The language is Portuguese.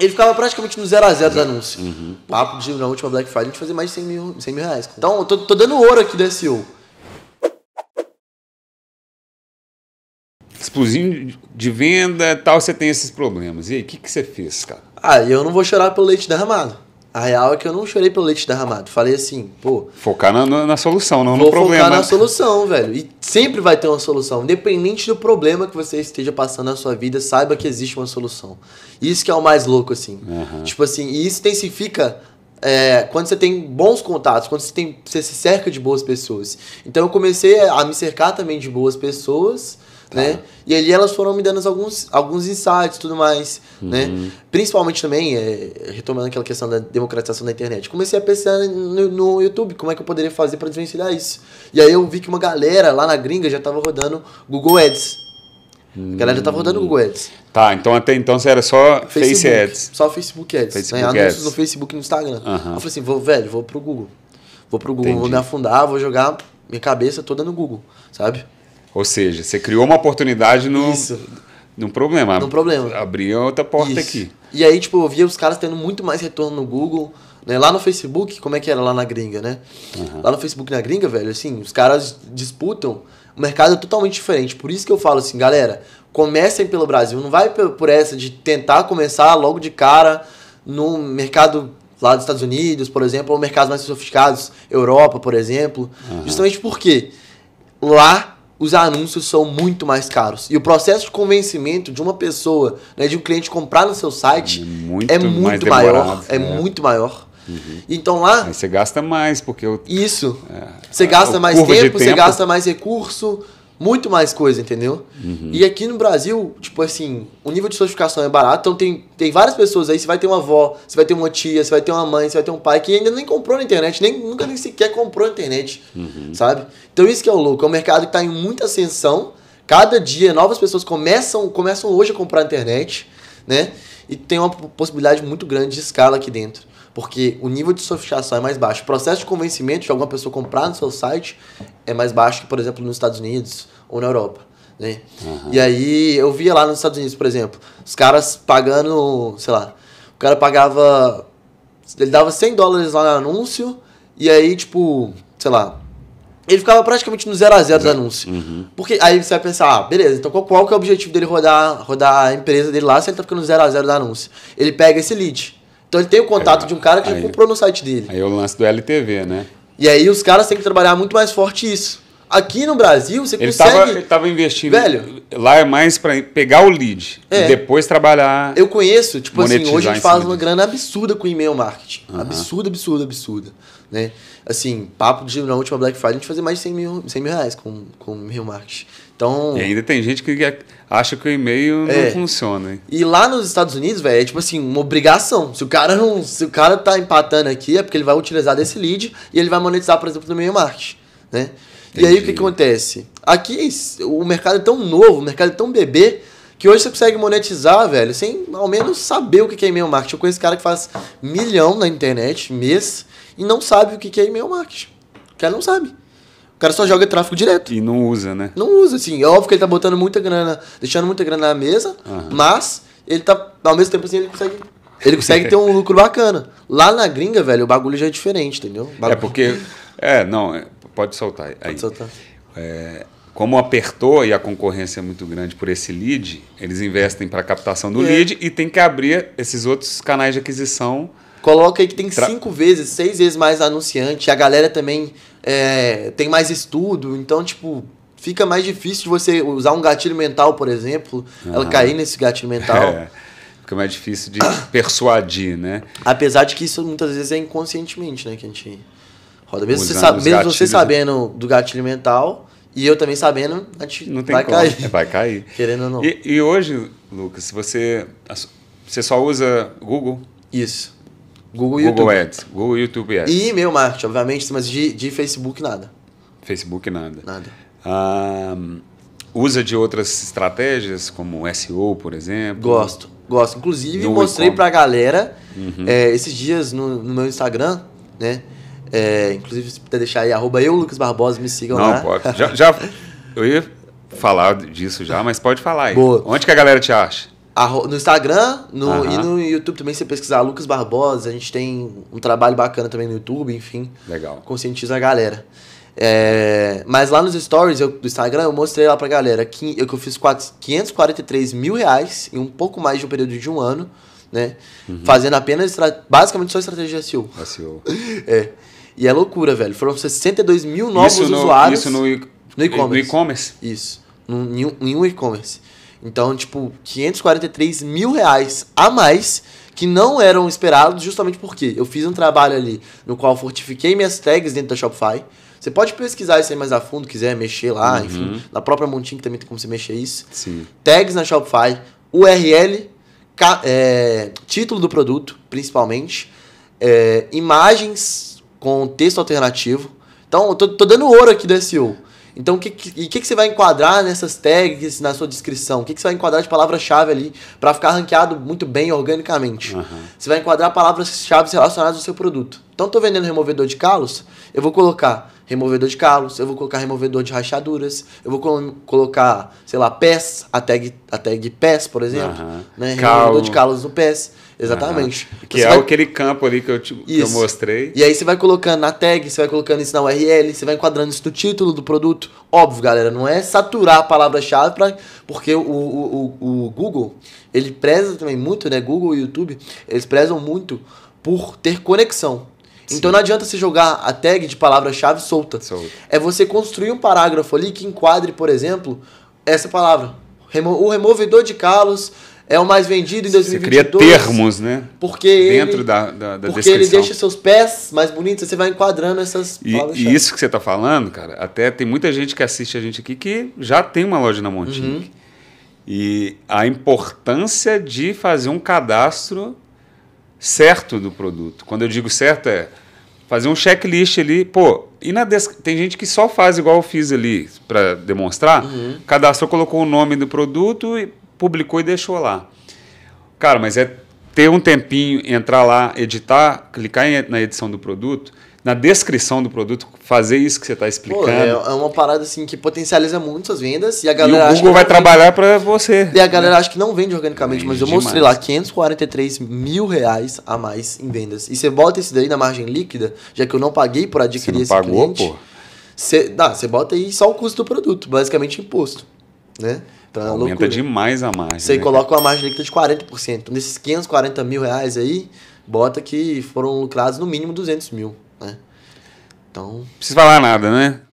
Ele ficava praticamente no 0 a 0 do uhum. anúncio. Uhum. Papo de, na última Black Friday, a gente fazia mais de 100 mil, 100 mil reais. Então, eu tô, tô dando ouro aqui do SEO. Explosivo de venda tal, você tem esses problemas. E aí, o que, que você fez, cara? Ah, eu não vou chorar pelo leite derramado. A real é que eu não chorei pelo leite derramado. Falei assim, pô. Focar na, na, solução, não no problema. Focar na solução, velho. E sempre vai ter uma solução. Independente do problema que você esteja passando na sua vida, saiba que existe uma solução. Isso que é o mais louco, assim. Uhum. Tipo assim, e isso intensifica é, quando você tem bons contatos, quando você, tem, você se cerca de boas pessoas. Então eu comecei a me cercar também de boas pessoas né? E ali elas foram me dando alguns, alguns insights e tudo mais, uhum. né? Principalmente também, é, retomando aquela questão da democratização da internet, comecei a pensar no, no YouTube, como é que eu poderia fazer para desvencilhar isso. E aí eu vi que uma galera lá na gringa já tava rodando Google Ads. A galera já tava hum. rodando Google Ads. Tá, então até então você era só Facebook, Face Ads. Só Facebook Ads. Né? Facebook né? Anúncios Ads. no Facebook e no Instagram. Uhum. Eu falei assim, vou, velho, vou pro Google. Vou pro Google, Entendi. vou me afundar, vou jogar minha cabeça toda no Google, sabe? Ou seja, você criou uma oportunidade no. Isso. Num problema. Num problema. Abriu outra porta Isso. aqui. E aí, tipo, eu via os caras tendo muito mais retorno no Google, né? Lá no Facebook, como é que era lá na gringa, né? Uhum. Lá no Facebook na gringa, velho, assim, os caras disputam. O mercado é totalmente diferente. Por isso que eu falo assim, galera, comecem pelo Brasil. Não vai por essa de tentar começar logo de cara no mercado lá dos Estados Unidos, por exemplo, ou mercados mais sofisticados, Europa, por exemplo. Uhum. Justamente porque lá os anúncios são muito mais caros. E o processo de convencimento de uma pessoa, né, de um cliente comprar no seu site é muito é muito maior. É. é, muito maior. Uhum. Então lá. Aí você gasta mais, porque eu. Isso. É, você gasta é, mais tempo, tempo, você gasta mais recurso muito mais coisa, entendeu? Uhum. E aqui no Brasil, tipo assim, o nível de certificação é barato, então tem, tem várias pessoas aí, você vai ter uma avó, você vai ter uma tia, você vai ter uma mãe, você vai ter um pai que ainda nem comprou na internet, nem, nunca nem sequer comprou na internet, uhum. sabe? Então isso que é o louco, é um mercado que está em muita ascensão, cada dia novas pessoas começam, começam hoje a comprar na internet, né? E tem uma possibilidade muito grande de escala aqui dentro porque o nível de sofisticação é mais baixo. O processo de convencimento de alguma pessoa comprar no seu site é mais baixo que, por exemplo, nos Estados Unidos ou na Europa. Né? Uhum. E aí eu via lá nos Estados Unidos, por exemplo, os caras pagando, sei lá, o cara pagava. Ele dava 100 dólares lá no anúncio, e aí, tipo, sei lá, ele ficava praticamente no 0 a 0 do anúncio. Uhum. Porque aí você vai pensar, ah, beleza, então qual, qual que é o objetivo dele rodar, rodar a empresa dele lá se ele tá ficando 0 a 0 do anúncio? Ele pega esse lead. Então ele tem o contato de um cara que aí, comprou no site dele. Aí é o lance do LTV, né? E aí os caras têm que trabalhar muito mais forte isso. Aqui no Brasil, você ele consegue. Tava, ele estava investindo. Velho. Lá é mais para pegar o lead é. e depois trabalhar. Eu conheço, tipo assim, hoje a gente faz uma grana absurda com e-mail marketing. Absurda, absurda, absurda. Né? Assim, papo de na última Black Friday a gente fazer mais de 100 mil, 100 mil reais com, com e-mail marketing. Então, e ainda tem gente que acha que o e-mail é. não funciona. Hein? E lá nos Estados Unidos, velho, é tipo assim, uma obrigação. Se o cara não, se o cara tá empatando aqui, é porque ele vai utilizar desse lead e ele vai monetizar, por exemplo, no meio marketing, né? E aí o que, que acontece? Aqui o mercado é tão novo, o mercado é tão bebê, que hoje você consegue monetizar, velho, sem ao menos saber o que é e-mail marketing. Eu conheço cara que faz milhão na internet mês e não sabe o que é e-mail marketing. O cara não sabe. O cara só joga tráfego direto. E não usa, né? Não usa, assim. É óbvio que ele tá botando muita grana, deixando muita grana na mesa, uhum. mas ele tá. Ao mesmo tempo assim, ele consegue. Ele consegue ter um lucro bacana. Lá na gringa, velho, o bagulho já é diferente, entendeu? É bagulho... É porque. É, não, é, pode soltar. Aí. Pode soltar. É, como apertou e a concorrência é muito grande por esse lead, eles investem para captação do é. lead e tem que abrir esses outros canais de aquisição. Coloca aí que tem Tra... cinco vezes, seis vezes mais anunciante. A galera também é, tem mais estudo, então, tipo, fica mais difícil de você usar um gatilho mental, por exemplo, ah. ela cair nesse gatilho mental. É. Fica mais difícil de persuadir, né? Apesar de que isso muitas vezes é inconscientemente, né? Que a gente roda. Mesmo, você, sa mesmo você, sabendo do gatilho mental e eu também sabendo, a gente não vai como. cair. vai cair. Querendo ou não. E, e hoje, Lucas, você, você só usa Google? Isso. Google, YouTube. Google Ads, Google YouTube Ads. E e-mail marketing, obviamente, mas de, de Facebook nada. Facebook nada. Nada. usa de outras estratégias, como SEO, por exemplo? Gosto, gosto. Inclusive, no mostrei para a galera uhum. é, esses dias no, no meu Instagram, né? É, inclusive, se puder deixar aí, arroba eu, Lucas Barbosa, me sigam Não, lá. Não, pode. Já, já, eu ia falar disso já, mas pode falar aí. Boa. Onde que a galera te acha? no Instagram no, e no YouTube também, se você pesquisar Lucas Barbosa, a gente tem um trabalho bacana também no YouTube, enfim. Legal. Conscientiza a galera. É, mas lá nos stories eu, do Instagram eu mostrei lá pra galera que eu, que eu fiz 4, 543 mil reais em um pouco mais de um período de um ano, né? Uhum. Fazendo apenas, basicamente só estratégia SEO. É SEO. é. E é loucura, velho. Foram 62 mil novos isso no, usuários. Isso no, no e-commerce. Isso. em um e-commerce. Então, tipo, 543 mil reais a mais que não eram esperados justamente porque eu fiz um trabalho ali no qual fortifiquei minhas tags dentro da Shopify. Você pode pesquisar isso aí mais a fundo, quiser mexer lá, uhum. enfim. Na própria Montinho também tem como você mexer isso. Sim. Tags na Shopify, URL, é, título do produto, principalmente. É, imagens com texto alternativo. Então, eu tô, tô dando ouro aqui do SEO. Então, o que, e o que, que você vai enquadrar nessas tags, na sua descrição? O que, que você vai enquadrar de palavra-chave ali para ficar ranqueado muito bem organicamente? Uhum. Você vai enquadrar palavras-chave relacionadas ao seu produto. Então, estou vendendo removedor de calos, eu vou colocar removedor de calos, eu vou colocar removedor de rachaduras, eu vou col colocar, sei lá, pés, a tag, a tag pés, por exemplo, né? Calo. Removedor de calos no pés. Exatamente. Que você é vai... aquele campo ali que eu, te, que eu mostrei. E aí você vai colocando na tag, você vai colocando isso na URL, você vai enquadrando isso no título do produto. Óbvio, galera, não é saturar a palavra-chave, pra... porque o, o, o, o Google, ele preza também muito, né? Google e YouTube, eles prezam muito por ter conexão. Sim. Então não adianta você jogar a tag de palavra-chave solta. solta. É você construir um parágrafo ali que enquadre, por exemplo, essa palavra. O removedor de calos é o mais vendido em 2022. Você cria termos, né? Porque Dentro ele, da, da, da porque descrição. ele deixa seus pés mais bonitos, você vai enquadrando essas e, e isso que você está falando, cara, até tem muita gente que assiste a gente aqui que já tem uma loja na monte Uhum. E a importância de fazer um cadastro certo do produto. Quando eu digo certo é fazer um checklist ali, pô, e na tem gente que só faz igual eu fiz ali para demonstrar, uhum. cadastrou, colocou o nome do produto e publicou e deixou lá. Cara, mas é ter um tempinho, entrar lá, editar, clicar na edição do produto, na descrição do produto fazer isso que você está explicando. Pô, é, é, uma parada assim que potencializa muito suas vendas e a galera e o Google vai trabalhar para você. E a né? galera né? acha que não vende organicamente, mas eu demais. mostrei lá 543 mil reais a mais em vendas. E você bota isso daí na margem líquida, já que eu não paguei por adquirir você não esse pagou, cliente. Pô. Você, dá, você bota aí só o custo do produto, basicamente imposto, né? Então, Aumenta loucura. demais a margem. Você né? coloca uma margem líquida de 40%. nesses 540 mil reais aí, bota que foram lucrados no mínimo 200 mil né? Então. Não precisa falar nada, né?